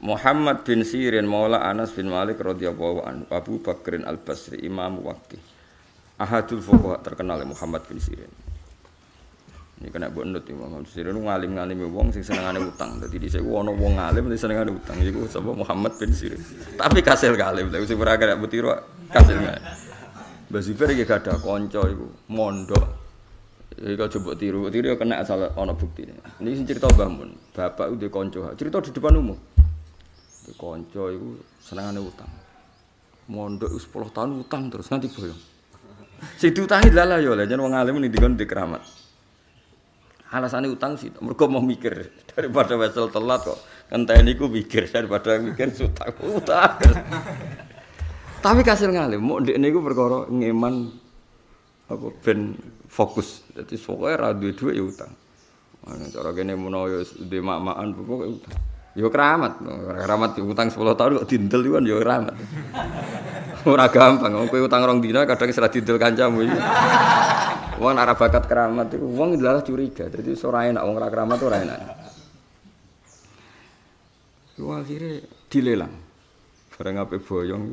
Muhammad bin Sirin Maula Anas bin Malik radhiyallahu anhu Abu Bakrin Al Basri Imam Waki Ahadul Fuqaha terkenal ya, Muhammad bin Sirin ini kena buat nut ya, Muhammad bin Sirin ngalim ngalim ya, wong sing ane utang jadi di sini wono wong ngalim sing ane utang jadi sama Muhammad bin Sirin tapi kasil ngalim tapi sing ora kena butiro kasil ngalim Mbak gak ada konco itu mondo jadi Iku coba tiru, tiru kena asal ono bukti Ini cerita bangun bapak udah konco Cerita di depan umum. Di konco itu senengane utang. Mondok 10 tahun utang terus nanti boyong. Situ diutangi lala ya, jan wong alim ning dikon keramat. Alasannya utang sih, mereka mau mikir daripada wesel telat kok. ini ku mikir daripada mikir utang utang. Tapi kasil ngalim, mau ini ku perkara ngeman apa ben fokus. Jadi sokoe ra duwe-duwe ya utang. Orang cara kene menawa maan ya mak makan pokoke utang. Yo keramat, keramat utang 10 tahun kok dindel itu kan yo keramat. Ora gampang, kowe utang orang dina kadang istilah dindel kancamu iki. Wong arah bakat keramat itu wong adalah curiga. Jadi ora enak wong ora keramat ora enak. Yo akhirnya dilelang. Barang ape boyong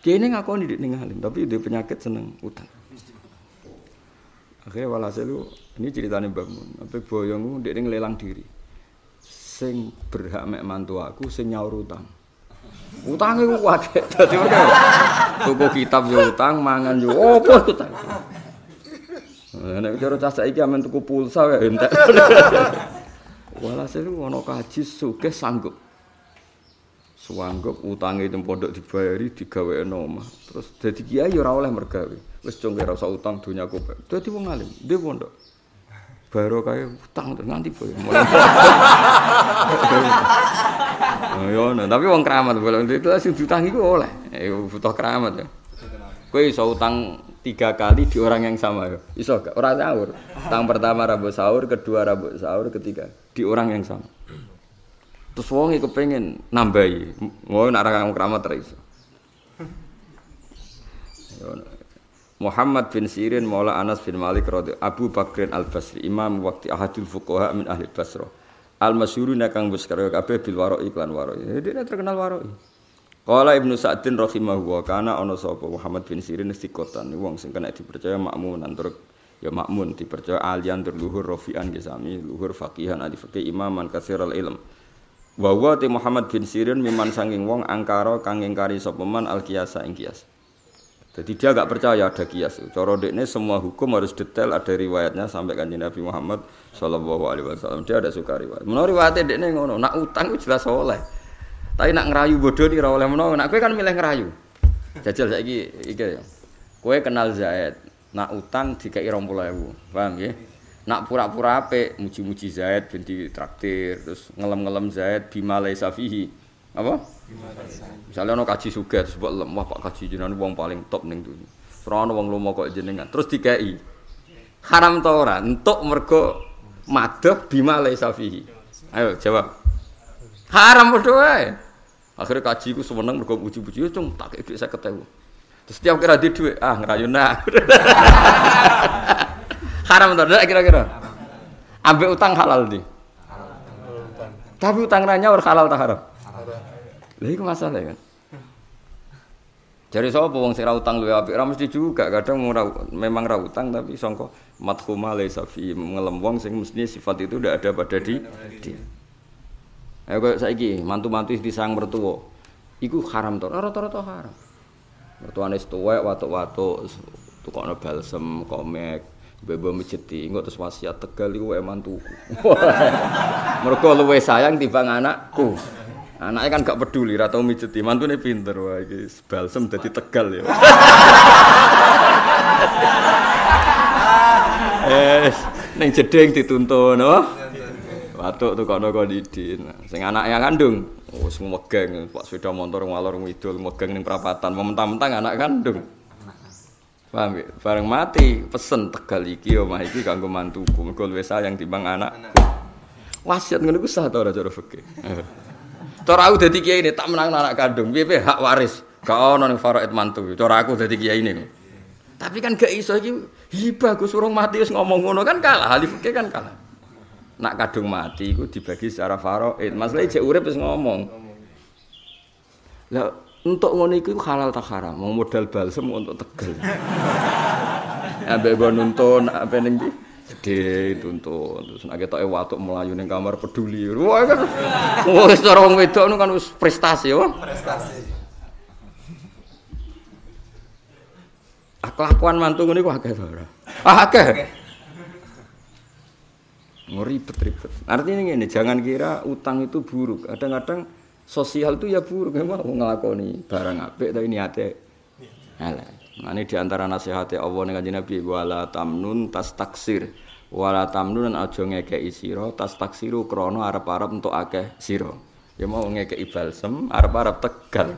Kene ngakoni dik ning tapi dia penyakit seneng utang. Akhirnya walhasil ini ceritanya bangun, tapi boyong lu? Dia ngelelang diri sing berhak mek mantu aku sing nyaur utang. Utange ku akeh udah Tuku kitab yo utang, mangan yo opo utang. Nek cara cah saiki amen tuku pulsa ya entek. Walhasil ana kaji suke sanggup. Sanggup utange itu pondok dibayari digawekno omah. Terus jadi kiai ora oleh mergawe. Wis cung rasa utang dunia donyaku. Dadi wong alim, ndek pondok baru kayak utang terus nanti boy. Yo, nah, iya, nah, tapi uang keramat boleh itu lah sih diutang itu oleh. ya, butuh keramat ya. Kue iso utang tiga kali di orang yang sama ya. Iso gak orang sahur. Tang pertama rabu sahur, kedua rabu sahur, ketiga di orang yang sama. Terus wong kepengen pengen nambahi. mau narakan keramat terus. Muhammad bin Sirin maula Anas bin Malik radhi Abu Bakr Al Basri imam waktu ahadul fuqaha min ahli Basra al masyhuruna kang wis karo kabeh bil waroi iklan waroi eh, dene terkenal waroi Kala Ibnu Sa'din rahimahullah kana ana sapa Muhammad bin Sirin istiqotan wong sing kena dipercaya makmunan antur ya makmun dipercaya alian tur luhur rafian luhur faqihan ahli imam imaman kasiral ilm wa wa Muhammad bin Sirin miman sanging wong angkara kang ingkari sapa man al kiasa ing kias jadi dia nggak percaya ada kias. Coro ini semua hukum harus detail ada riwayatnya sampai kanji Nabi Muhammad Shallallahu Alaihi Wasallam. Dia ada suka riwayat. Menurut riwayatnya dekne ngono. Nak utang itu jelas oleh. Tapi nak ngerayu bodoh di oleh menolong. Nak kue kan milih ngerayu. Jajal saya iki iki. Kue kenal Zaid. Nak utang tiga irong pulau Paham ya? Nak pura-pura ape muji-muji Zaid binti traktir terus ngelam-ngelam Zaid bima lai safihi apa? Misalnya ono kaji suge terus buat lemah Pak kaji jenengan uang paling top neng ning Terus ono uang lomo kok jenengan terus dikai. Haram tora untuk mergo madep bima laisa fihi. Ayo jawab. Haram berdoa. akhirnya kaji ku semeneng mergo uji uji cung tak dhuwit ketemu. Terus tiap kira di duit, ah ngerayu nak. Haram tora kira-kira. Ambil utang halal di. Tapi utang nanya orang halal tak haram. Lha iku masalah kan. Jadi soal wong sing ra utang lebih apik ramus mesti juga kadang ora memang ra utang tapi songko madhuma laisa fi ngelem wong sing mestinya sifat itu tidak ada pada di dia. Ayo koyo gini mantu-mantu disang mertua. Iku haram to. Rata-rata haram. Mertuane watu watuk-watuk tukokno balsem komek bebo mejeti engko terus wasiat tegal iku wae mantuku. Mergo luwe sayang timbang anakku. Anaknya kan gak peduli, ratau mantu nih pinter wah iki balsem dadi Tegal ya. Eh, neng jeding dituntun, oh. Watuk tukokno kok didin. Sing anaknya kandung, oh semua geng, pak sepeda motor ngalor ngidul megeng ning perapatan, mentang-mentang anak kandung. Paham ya? Bareng mati, pesen Tegal iki omah iki kanggo mantuku, mergo luwih yang timbang anak. Wasiat ngono iku sah ta jodoh cara Cara aku dadi kiai ini tak menang anak kandung, piye hak waris. kau ono ning faraid mantu. Cara aku dadi kiai ini. Tapi kan gak iso iki hibah Gus suruh mati wis ngomong ngono kan kalah, ahli fikih kan kalah. Nak kadung mati iku dibagi secara faraid. Masalah jek urip wis ngomong. Lah untuk ngono iku halal tak haram, mau modal balsem untuk tegel. Ambek nuntun apa ning ndi? gede tuntut terus nek ketoke watuk melayu ning kamar peduli wah kan wis cara wong wedok kan wis prestasi yo prestasi kelakuan mantu ngene ku akeh ora ah, akeh ngeribet-ribet oh, artinya ngene jangan kira utang itu buruk kadang-kadang sosial itu ya buruk memang ngelakoni barang apik tapi niate halal iya. Nah, ini diantara nasihatnya Allah dengan Nabi wala tamnun tas taksir wala tamnun aja ngekei sira tas taksiru krono arep-arep untuk akeh siro. Ya mau ngekei balsem arep-arep tegal.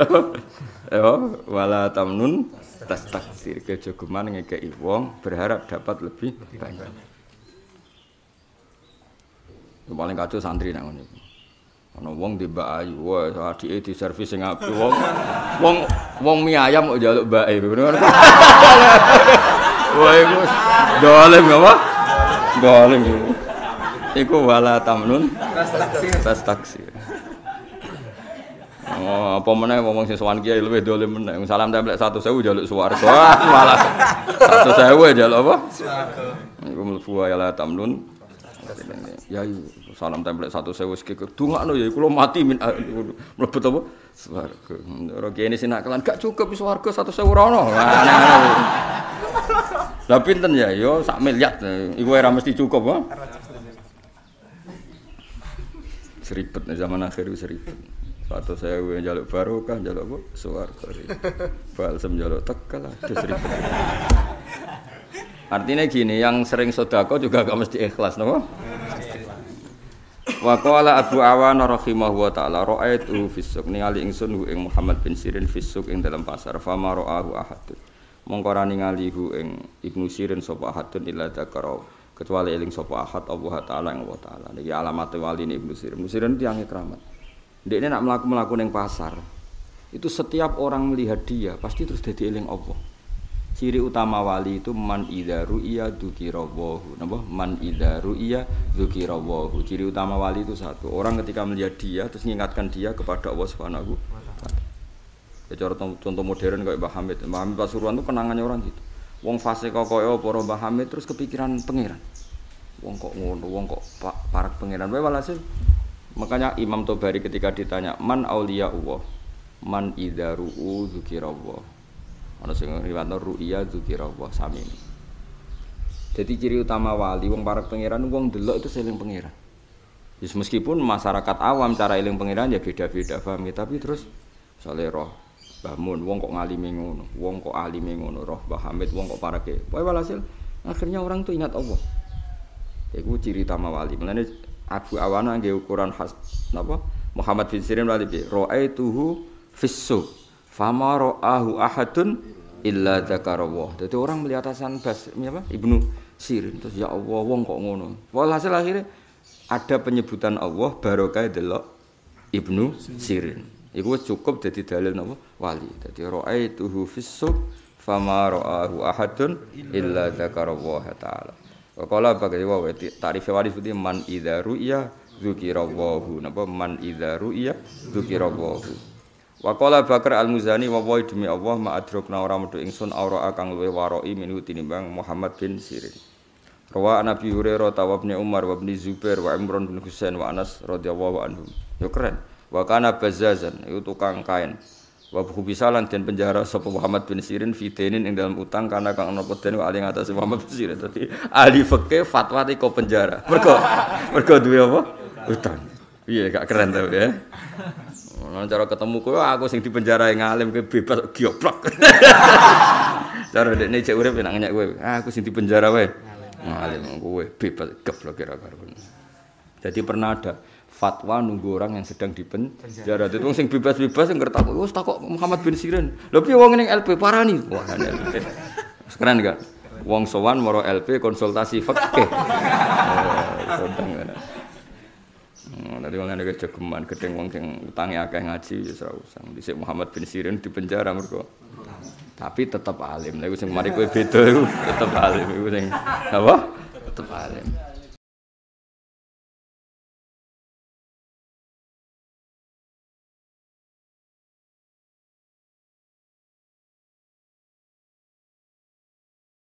ya wala tamnun tas taksir kejogeman ngekei wong berharap dapat lebih banyak. Paling kacau santri nang ngono ana wong di Mbak Ayu wah adike di servis sing apik wong wong wong mie ayam kok njaluk Ayu, bener kan? wah iku dolim apa dolim iku wala tamnun tas taksi Oh, apa meneh ngomong sing sowan kiai luwih dolim meneh. Salam satu sewu 1000 njaluk wah Malah 1000 njaluk apa? Swarga. Iku mlebu ya la tamnun Ya salam template satu sewu sekek dungakno ya kalau mati min ah, mlebet apa swarga. Ora kene sinakalan gak cukup swarga satu sewu rono. Nah, nah, nah. Lah pinten ya yo sak miliar iku era mesti cukup ha. Seribet zaman akhir itu seribet. Satu sewu jaluk barokah jaluk apa swarga. Balsem njaluk tekel aduh seribet. Artinya gini, yang sering sodako juga gak mesti ikhlas, no? Wa Allah Abu Awan rahimahu wa ta'ala ra'aitu fisuk ningali ingsun hu ing Muhammad bin Sirin fisuk ing dalam pasar fama roahu ahadun. Mongko ra hu ing Ibnu Sirin sopo ahadun illa dzakara kecuali eling sopo ahad Allah taala ing Wa taala. Niki alamat wali Ibnu Sirin. Ibnu Sirin e keramat. Dia ini nak mlaku-mlaku ning pasar. Itu setiap orang melihat dia pasti terus jadi eling Allah ciri utama wali itu man idaru iya nah napa man idaru iya dzukirawahu ciri utama wali itu satu orang ketika melihat dia terus mengingatkan dia kepada Allah Subhanahu ya cara contoh modern kayak Mbah Hamid Mbah Hamid Pasuruan itu kenangannya orang gitu wong fase kok kok para Mbah Hamid terus kepikiran pangeran wong kok ngono wong kok pak parak pangeran wae walhasil makanya Imam Tobari ketika ditanya man aulia Allah man idaru dzukirawahu ana sing riwayatno ru'ya dzikira wa sami jadi ciri utama wali wong para pangeran wong delok itu seling pangeran Yes, meskipun masyarakat awam cara eling pangeran ya beda-beda paham ya tapi terus misalnya roh bangun wong kok ngalimi ngono wong kok alimi ngono roh bahamid, wong kok parake wae walhasil akhirnya orang tuh ingat Allah itu ciri utama wali mulane Abu Awana nggih ukuran khas napa Muhammad bin Sirin wali bi ra'aituhu fissuq famaro ahu ahadun illa wah, Jadi orang melihat Hasan Basri apa? Ibnu Sirin terus ya Allah wong kok ngono. Walhasil akhirnya ada penyebutan Allah barokah delok Ibnu Sirin. Iku cukup jadi dalil napa wali. Jadi ro'ai tuhu hufisuk fama ahu ahadun illa wah ta'ala. Kalau bagai wa tarif wali seperti man zuki ru'ya dzukirawahu. Napa man zuki ru'ya dzukirawahu. Waqala Bakar Al-Muzani wa wa demi Allah ma adrokna ora metu ingsun aura akang luwe waroi minhu tinimbang Muhammad bin Sirin. Rawa Nabi Hurairah tawabni Umar wa Ibnu Zubair wa Imran bin Husain wa Anas radhiyallahu anhum. Yo keren. Wa kana bazazan itu tukang kain. Wa bisalan dan penjara sapa Muhammad bin Sirin fidenin ing dalam utang karena kang ana peden wa aling atas Muhammad bin Sirin. Dadi ahli fikih fatwa teko penjara. Mergo mergo duwe apa? Utang. Iya gak keren tapi ya. Nah, cara ketemu kowe aku sing penjara yang alim kowe bebas gioplok. cara dekne cek urip ya nak nyek kowe. Ah, aku sing penjara wae. Alim kowe bebas geblok kira karo. Jadi pernah ada fatwa nunggu orang yang sedang di dipenjara. Itu sing bebas-bebas yang sing kertak wis takok Muhammad bin Sirin. Lebih uang wong LP parah nih, Wah, keren gak? Wong sowan moro LP konsultasi fikih. Oh, Oh, nanti wong ada kejogeman gedeng wong sing utange akeh ngaji ya ora usah. Dhisik Muhammad bin Sirin di penjara mergo. Tapi tetap alim. Lha sing mari kowe beda tetap alim iku sing apa? Tetap alim.